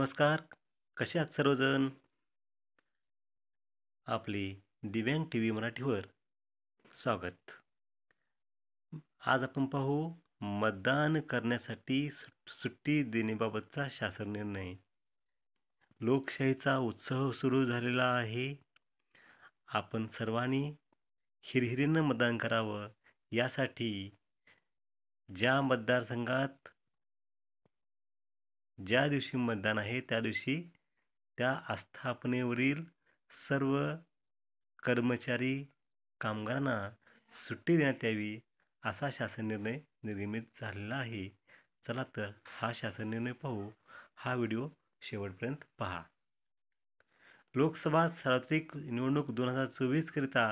नमस्कार कसे आहात सर्वजण आपली दिव्यांग टी व्ही मराठीवर स्वागत आज आपण पाहू मतदान करण्यासाठी सुट्टी देण्याबाबतचा शासन निर्णय लोकशाहीचा उत्सव सुरू झालेला आहे आपण सर्वांनी हिरहिरीनं मतदान करावं यासाठी ज्या मतदारसंघात ज्या दिवशी मतदान आहे त्या दिवशी त्या आस्थापनेवरील सर्व कर्मचारी कामगारांना सुट्टी देण्यात यावी असा शासन निर्णय निर्मित झालेला आहे चला तर हा शासन निर्णय पाहू हा व्हिडिओ शेवटपर्यंत पहा लोकसभा सार्वत्रिक निवडणूक दोन हजार चोवीसकरिता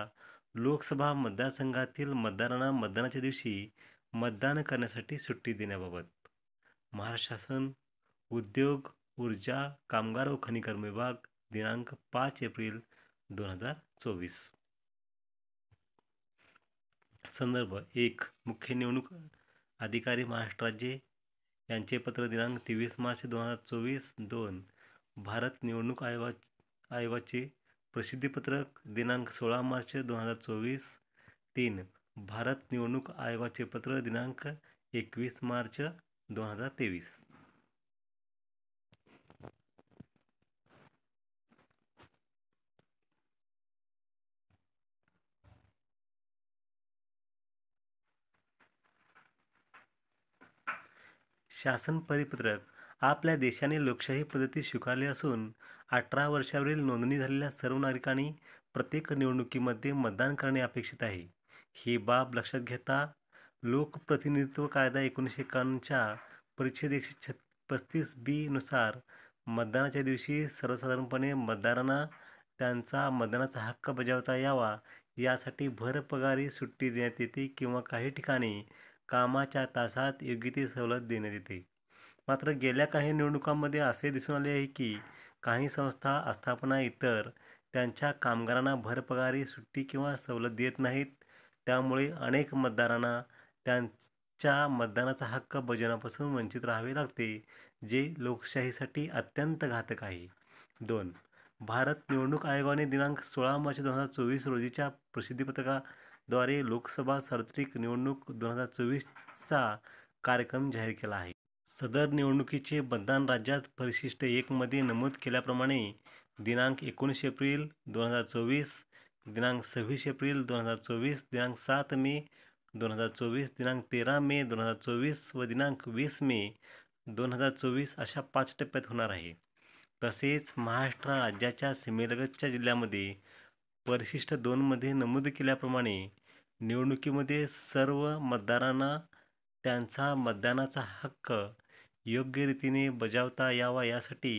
लोकसभा मतदारसंघातील मतदारांना मतदानाच्या दिवशी मतदान करण्यासाठी सुट्टी देण्याबाबत महाराष्ट्र शासन उद्योग ऊर्जा कामगार व खनिकर्म विभाग दिनांक पाच एप्रिल दोन हजार चोवीस संदर्भ एक मुख्य निवडणूक अधिकारी महाराष्ट्र राज्य यांचे पत्र दिनांक तेवीस मार्च दोन हजार चोवीस दोन भारत निवडणूक आयोगा आयोगाचे प्रसिद्धीपत्रक दिनांक सोळा मार्च दोन हजार चोवीस तीन भारत निवडणूक आयोगाचे पत्र दिनांक एकवीस मार्च दोन हजार तेवीस शासन परिपत्रक आपल्या देशाने लोकशाही पद्धती स्वीकारली असून अठरा वर्षावरील नोंदणी झालेल्या सर्व नागरिकांनी प्रत्येक निवडणुकीमध्ये मतदान करणे अपेक्षित आहे ही बाब लक्षात घेता लोकप्रतिनिधित्व कायदा एकोणीसशे एकावन्नच्या परिच्छेद एकशे छ पस्तीस नुसार मतदानाच्या दिवशी सर्वसाधारणपणे मतदारांना त्यांचा मतदानाचा हक्क बजावता यावा यासाठी भरपगारी सुट्टी देण्यात येते किंवा काही ठिकाणी कामाच्या तासात योग्य ती सवलत देण्यात येते मात्र गेल्या काही निवडणुकांमध्ये असे दिसून आले आहे की काही संस्था आस्थापना इतर त्यांच्या कामगारांना भरपगारी सुट्टी किंवा सवलत देत नाहीत त्यामुळे अनेक मतदारांना त्यांच्या मतदानाचा हक्क बजावण्यापासून वंचित राहावे लागते जे लोकशाहीसाठी अत्यंत घातक आहे दोन भारत निवडणूक आयोगाने दिनांक सोळा मार्च दोन हजार चोवीस रोजीच्या प्रसिद्धीपत्रका द्वारे लोकसभा सार्वत्रिक निवडणूक दोन हजार चोवीसचा कार्यक्रम जाहीर केला आहे सदर निवडणुकीचे मतदान राज्यात परिशिष्ट एकमध्ये नमूद केल्याप्रमाणे दिनांक एकोणीस एप्रिल दोन हजार चोवीस दिनांक सव्वीस एप्रिल दोन हजार चोवीस दिनांक सात मे दोन हजार चोवीस दिनांक तेरा मे दोन हजार चोवीस व दिनांक वीस मे दोन हजार चोवीस अशा पाच टप्प्यात होणार आहे तसेच महाराष्ट्र राज्याच्या सीमेलगतच्या जिल्ह्यामध्ये परिशिष्ट दोनमध्ये नमूद केल्याप्रमाणे निवडणुकीमध्ये सर्व मतदारांना त्यांचा मतदानाचा हक्क योग्य रीतीने बजावता यावा यासाठी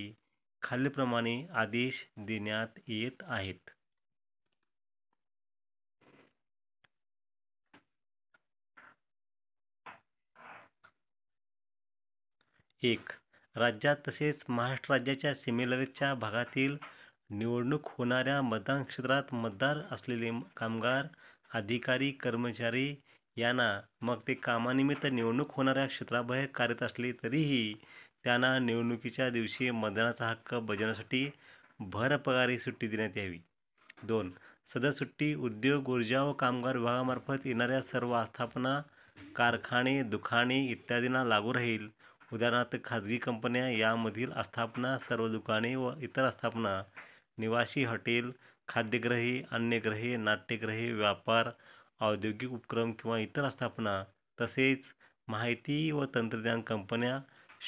खालीलप्रमाणे आदेश देण्यात येत आहेत एक राज्यात तसेच महाराष्ट्र राज्याच्या सीमेलगतच्या भागातील निवडणूक होणाऱ्या मतदान क्षेत्रात मतदार असलेले कामगार अधिकारी कर्मचारी यांना मग ते कामानिमित्त निवडणूक होणाऱ्या क्षेत्राबाहेर कार्यरत असले तरीही त्यांना निवडणुकीच्या दिवशी मतदानाचा हक्क बजावण्यासाठी भरपगारी सुट्टी देण्यात यावी दोन सदर सुट्टी उद्योग ऊर्जा व कामगार विभागामार्फत येणाऱ्या सर्व आस्थापना कारखाने दुकाने इत्यादींना लागू राहील उदाहरणार्थ खाजगी कंपन्या यामधील आस्थापना सर्व दुकाने व इतर आस्थापना निवासी हॉटेल खाद्यग्रही अन्यग्रहे नाट्यग्रही व्यापार औद्योगिक उपक्रम किंवा इतर आस्थापना तसेच माहिती व तंत्रज्ञान कंपन्या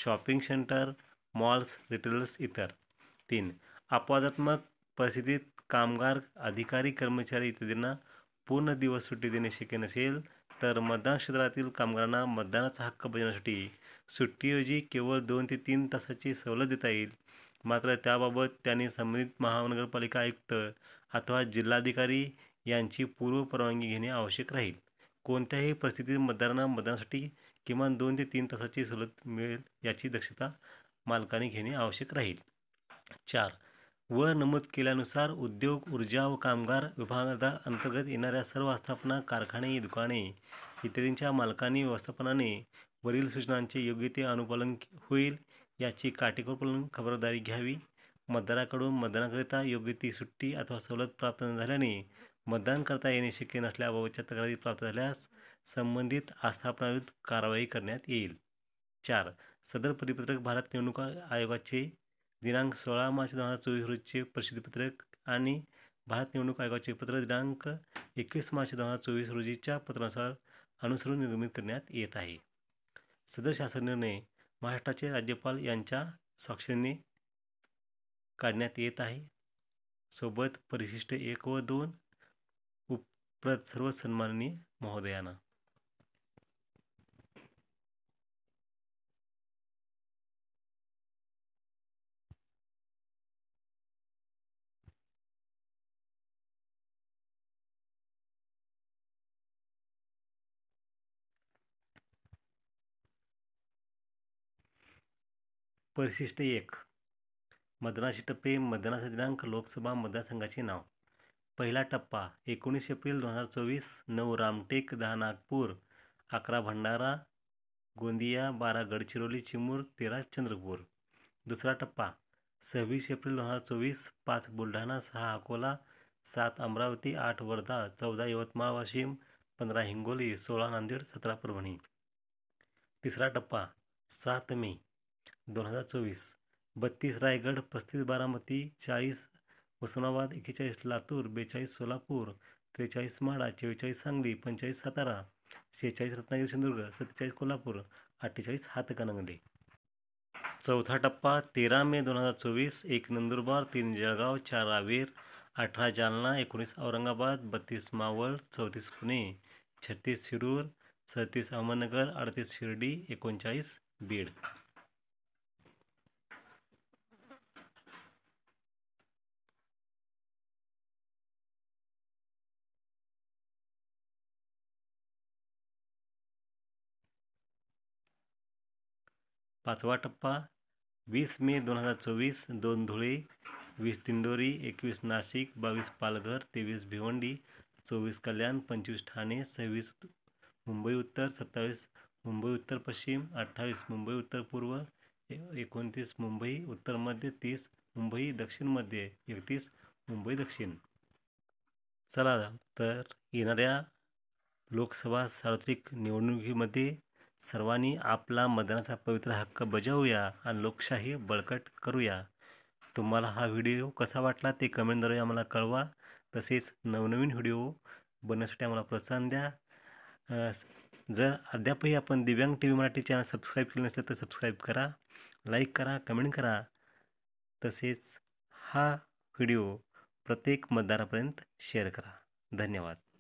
शॉपिंग सेंटर मॉल्स रिटेलर्स इतर तीन अपवादात्मक परिस्थितीत कामगार अधिकारी कर्मचारी इत्यादींना पूर्ण दिवस सुट्टी देणे शक्य नसेल तर मतदान क्षेत्रातील कामगारांना मतदानाचा हक्क बजावण्यासाठी सुट्टीऐवजी केवळ दोन ते तीन तासाची सवलत देता येईल मात्र त्याबाबत त्यांनी संबंधित महानगरपालिका आयुक्त अथवा जिल्हाधिकारी यांची पूर्व परवानगी घेणे आवश्यक राहील कोणत्याही परिस्थितीत मतदारांना मतदानासाठी किमान दोन ते तीन तासाची सवलत मिळेल याची दक्षता मालकाने घेणे आवश्यक राहील चार व नमूद केल्यानुसार उद्योग ऊर्जा व कामगार विभागा अंतर्गत येणाऱ्या सर्व आस्थापना कारखाने दुकाने इत्यादींच्या मालकांनी व्यवस्थापनाने वरील सूचनांचे योग्य ते अनुपालन होईल याची काटेकोरपणे खबरदारी घ्यावी मतदाराकडून मतदानाकरिता योग्य ती सुट्टी अथवा सवलत प्राप्त न झाल्याने मतदान करता येणे शक्य नसल्याबाबतच्या तक्रारी प्राप्त झाल्यास संबंधित आस्थापनाविरुद्ध कारवाई करण्यात येईल चार सदर परिपत्रक भारत निवडणूक आयोगाचे दिनांक सोळा मार्च दोन हजार चोवीस रोजचे प्रसिद्धीपत्रक आणि भारत निवडणूक आयोगाचे पत्र दिनांक एकवीस मार्च दोन हजार चोवीस रोजीच्या पत्रानुसार अनुसरून निर्मित करण्यात येत आहे सदर शासन निर्णय महाराष्ट्राचे राज्यपाल यांच्या स्वाक्षरीने काढण्यात येत आहे सोबत परिशिष्ट एक व दोन उप सर्व सन्माननीय महोदयांना परिशिष्ट एक मतदानाचे टप्पे मतदानाचा दिनांक लोकसभा मतदारसंघाचे नाव पहिला टप्पा एकोणीस एप्रिल दोन हजार चोवीस नऊ रामटेक दहा नागपूर अकरा भंडारा गोंदिया बारा गडचिरोली चिमूर तेरा चंद्रपूर दुसरा टप्पा सव्वीस एप्रिल दोन हजार चोवीस पाच बुलढाणा सहा अकोला सात अमरावती आठ वर्धा चौदा यवतमाळ वाशिम पंधरा हिंगोली सोळा नांदेड सतरा परभणी तिसरा टप्पा सात मे दोन हजार चोवीस बत्तीस रायगड पस्तीस बारामती चाळीस उस्मानाबाद एकेचाळीस लातूर बेचाळीस सोलापूर त्रेचाळीस माडा चव्वेचाळीस सांगली पंचेचाळीस सातारा शेहेचाळीस रत्नागिरी सिंधुदुर्ग सत्तेचाळीस कोल्हापूर अठ्ठेचाळीस हातकणंगले चौथा टप्पा तेरा मे दोन हजार चोवीस एक नंदुरबार तीन जळगाव चार रावेर अठरा जालना एकोणीस औरंगाबाद बत्तीस मावळ चौतीस पुणे छत्तीस शिरूर सदतीस अहमदनगर अडतीस शिर्डी एकोणचाळीस बीड पाचवा टप्पा वीस मे दोन हजार चोवीस दोन धुळे वीस दिंडोरी एकवीस नाशिक बावीस पालघर तेवीस भिवंडी चोवीस कल्याण पंचवीस ठाणे सव्वीस मुंबई उत्तर सत्तावीस मुंबई उत्तर पश्चिम अठ्ठावीस मुंबई उत्तर पूर्व एकोणतीस मुंबई उत्तर मध्य तीस मुंबई दक्षिण मध्य एकतीस मुंबई दक्षिण चला तर येणाऱ्या लोकसभा सार्वत्रिक निवडणुकीमध्ये सर्वांनी आपला मतदानाचा पवित्र हक्क बजावूया आणि लोकशाही बळकट करूया तुम्हाला हा व्हिडिओ कसा वाटला ते कमेंटद्वारे आम्हाला कळवा तसेच नवनवीन व्हिडिओ बनण्यासाठी आम्हाला प्रोत्साहन द्या जर अद्यापही आपण Divyang T V Marathi channel subscribe केलं नसेल तर सबस्क्राईब करा लाईक करा कमेंट करा तसेच हा व्हिडिओ प्रत्येक मतदारापर्यंत शेअर करा धन्यवाद